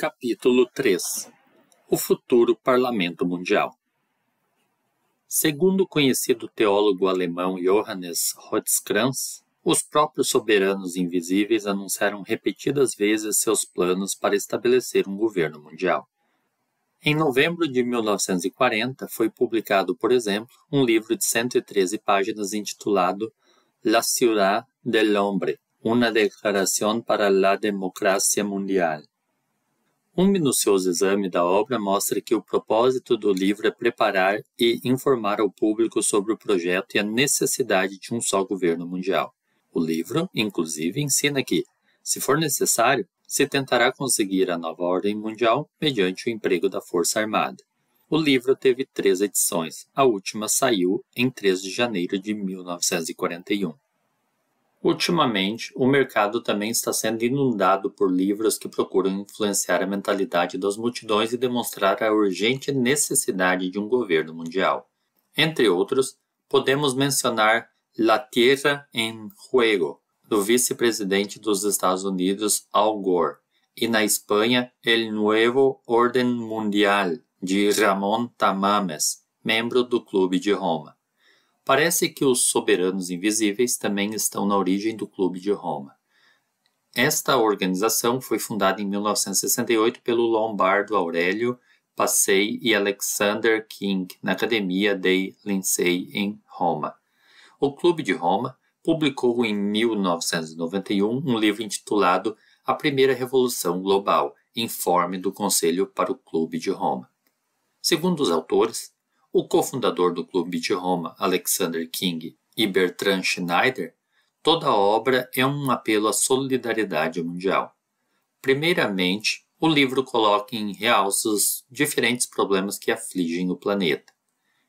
Capítulo 3 O futuro Parlamento Mundial Segundo o conhecido teólogo alemão Johannes Rotzkranz, os próprios soberanos invisíveis anunciaram repetidas vezes seus planos para estabelecer um governo mundial. Em novembro de 1940 foi publicado, por exemplo, um livro de 113 páginas intitulado La Ciudad del Hombre, uma declaração para a democracia mundial, um minucioso exame da obra mostra que o propósito do livro é preparar e informar ao público sobre o projeto e a necessidade de um só governo mundial. O livro, inclusive, ensina que, se for necessário, se tentará conseguir a nova ordem mundial mediante o emprego da Força Armada. O livro teve três edições, a última saiu em 3 de janeiro de 1941. Ultimamente, o mercado também está sendo inundado por livros que procuram influenciar a mentalidade das multidões e demonstrar a urgente necessidade de um governo mundial. Entre outros, podemos mencionar La Tierra en Juego, do vice-presidente dos Estados Unidos Al Gore, e na Espanha El Nuevo Orden Mundial, de Ramón Tamames, membro do Clube de Roma. Parece que os soberanos invisíveis também estão na origem do Clube de Roma. Esta organização foi fundada em 1968 pelo Lombardo Aurélio Passei e Alexander King na Academia dei Lincei em Roma. O Clube de Roma publicou em 1991 um livro intitulado A Primeira Revolução Global, informe do Conselho para o Clube de Roma. Segundo os autores, o cofundador do clube de Roma, Alexander King, e Bertrand Schneider, toda a obra é um apelo à solidariedade mundial. Primeiramente, o livro coloca em realças diferentes problemas que afligem o planeta.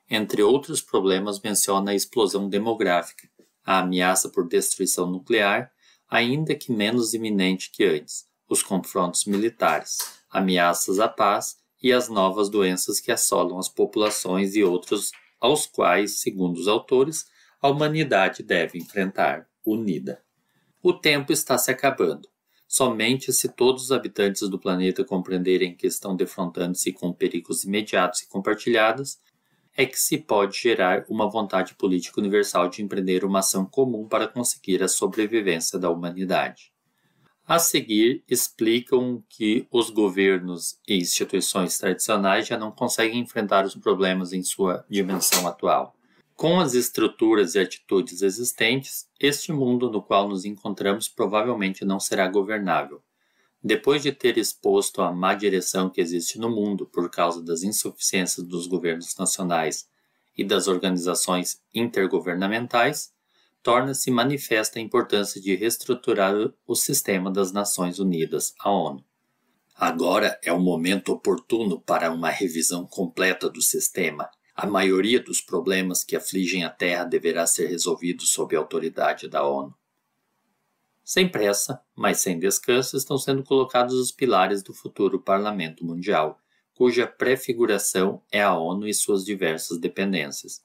Entre outros problemas, menciona a explosão demográfica, a ameaça por destruição nuclear, ainda que menos iminente que antes, os confrontos militares, ameaças à paz e as novas doenças que assolam as populações e outros aos quais, segundo os autores, a humanidade deve enfrentar unida. O tempo está se acabando. Somente se todos os habitantes do planeta compreenderem que estão defrontando-se com perigos imediatos e compartilhados, é que se pode gerar uma vontade política universal de empreender uma ação comum para conseguir a sobrevivência da humanidade. A seguir, explicam que os governos e instituições tradicionais já não conseguem enfrentar os problemas em sua dimensão atual. Com as estruturas e atitudes existentes, este mundo no qual nos encontramos provavelmente não será governável. Depois de ter exposto a má direção que existe no mundo por causa das insuficiências dos governos nacionais e das organizações intergovernamentais, torna-se manifesta a importância de reestruturar o sistema das Nações Unidas, a ONU. Agora é o momento oportuno para uma revisão completa do sistema. A maioria dos problemas que afligem a Terra deverá ser resolvido sob a autoridade da ONU. Sem pressa, mas sem descanso, estão sendo colocados os pilares do futuro Parlamento Mundial, cuja prefiguração é a ONU e suas diversas dependências.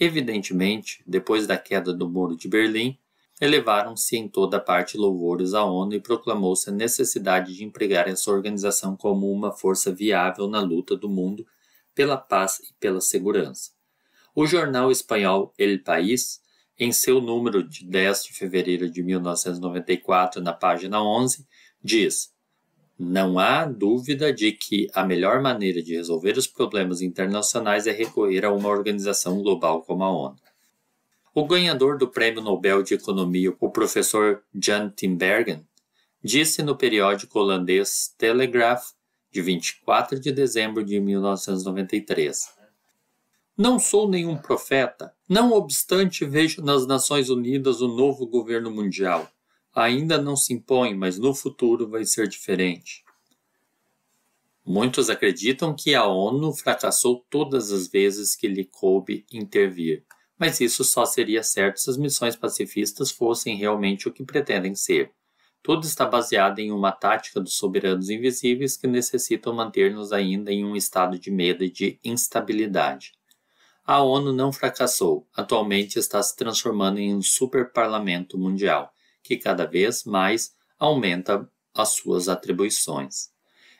Evidentemente, depois da queda do Muro de Berlim, elevaram-se em toda parte louvores à ONU e proclamou-se a necessidade de empregar essa organização como uma força viável na luta do mundo pela paz e pela segurança. O jornal espanhol El País, em seu número de 10 de fevereiro de 1994, na página 11, diz: não há dúvida de que a melhor maneira de resolver os problemas internacionais é recorrer a uma organização global como a ONU. O ganhador do Prêmio Nobel de Economia, o professor Jan Timbergen, disse no periódico holandês Telegraph de 24 de dezembro de 1993. Não sou nenhum profeta, não obstante vejo nas Nações Unidas o novo governo mundial ainda não se impõe, mas no futuro vai ser diferente. Muitos acreditam que a ONU fracassou todas as vezes que lhe coube intervir, mas isso só seria certo se as missões pacifistas fossem realmente o que pretendem ser. Tudo está baseado em uma tática dos soberanos invisíveis que necessitam manter-nos ainda em um estado de medo e de instabilidade. A ONU não fracassou, atualmente está se transformando em um super parlamento mundial que cada vez mais aumenta as suas atribuições.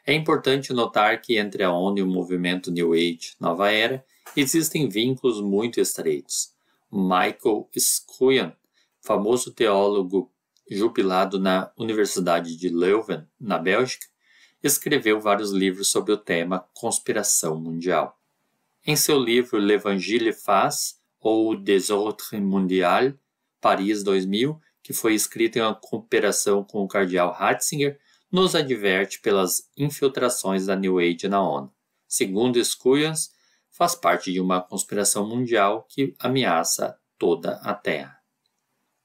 É importante notar que entre a ONU e o movimento New Age Nova Era existem vínculos muito estreitos. Michael Skuyan, famoso teólogo jubilado na Universidade de Leuven, na Bélgica, escreveu vários livros sobre o tema Conspiração Mundial. Em seu livro L'Evangile Faz, ou Desordre Mundial, Paris 2000, que foi escrito em uma cooperação com o cardeal Ratzinger, nos adverte pelas infiltrações da New Age na ONU. Segundo Skuyans, faz parte de uma conspiração mundial que ameaça toda a Terra.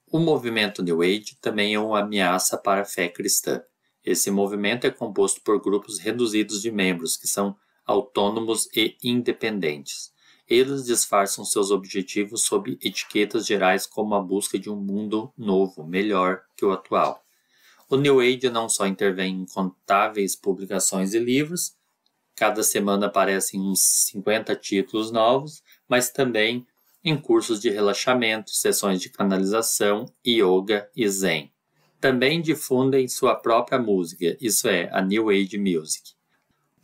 O movimento New Age também é uma ameaça para a fé cristã. Esse movimento é composto por grupos reduzidos de membros que são autônomos e independentes. Eles disfarçam seus objetivos sob etiquetas gerais como a busca de um mundo novo, melhor que o atual. O New Age não só intervém em contáveis publicações e livros, cada semana aparecem uns 50 títulos novos, mas também em cursos de relaxamento, sessões de canalização, yoga e zen. Também difundem sua própria música, isso é, a New Age Music.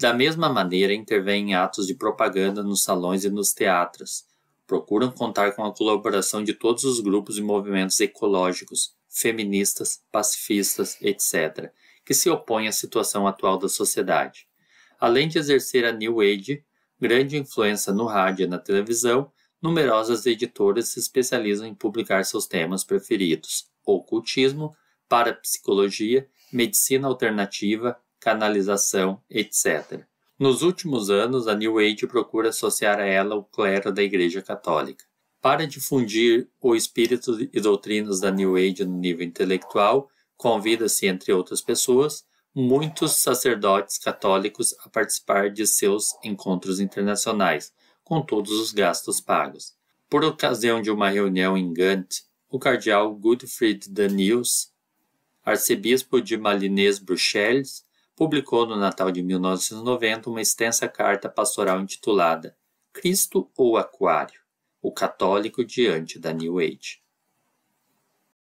Da mesma maneira, intervêm em atos de propaganda nos salões e nos teatros. Procuram contar com a colaboração de todos os grupos e movimentos ecológicos, feministas, pacifistas, etc., que se opõem à situação atual da sociedade. Além de exercer a New Age, grande influência no rádio e na televisão, numerosas editoras se especializam em publicar seus temas preferidos: ocultismo, parapsicologia, medicina alternativa, canalização, etc. Nos últimos anos, a New Age procura associar a ela o clero da Igreja Católica. Para difundir o espírito e doutrinas da New Age no nível intelectual, convida-se, entre outras pessoas, muitos sacerdotes católicos a participar de seus encontros internacionais, com todos os gastos pagos. Por ocasião de uma reunião em Gant, o cardeal Goodfried Daniels, arcebispo de Malines Bruxelles, publicou no Natal de 1990 uma extensa carta pastoral intitulada Cristo ou Aquário? O Católico diante da New Age.